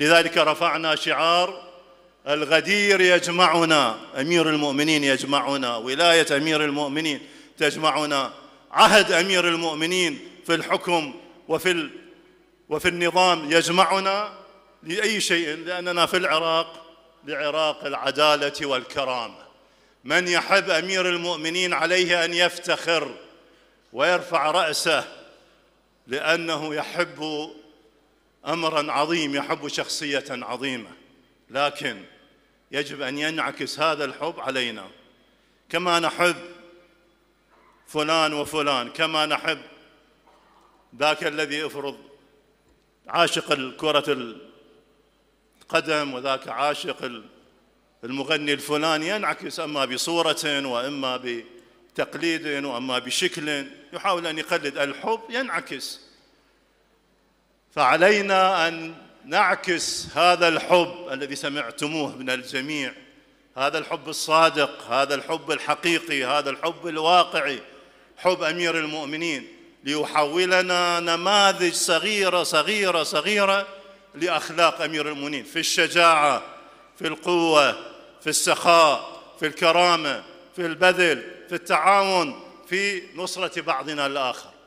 لذلك رفعنا شعار الغدير يجمعنا امير المؤمنين يجمعنا ولايه امير المؤمنين تجمعنا عهد امير المؤمنين في الحكم وفي ال وفي النظام يجمعنا لاي شيء لاننا في العراق لعراق العداله والكرامه من يحب امير المؤمنين عليه ان يفتخر ويرفع راسه لانه يحب امرا عظيم يحب شخصيه عظيمه لكن يجب ان ينعكس هذا الحب علينا كما نحب فلان وفلان كما نحب ذاك الذي افرض عاشق كرة القدم وذاك عاشق المغني الفلاني ينعكس اما بصورة واما بتقليد واما بشكل يحاول ان يقلد الحب ينعكس فعلينا ان نعكس هذا الحب الذي سمعتموه من الجميع هذا الحب الصادق هذا الحب الحقيقي هذا الحب الواقعي حب امير المؤمنين ليحولنا نماذج صغيره صغيره صغيره لاخلاق امير المؤمنين في الشجاعه في القوه في السخاء في الكرامه في البذل في التعاون في نصره بعضنا الاخر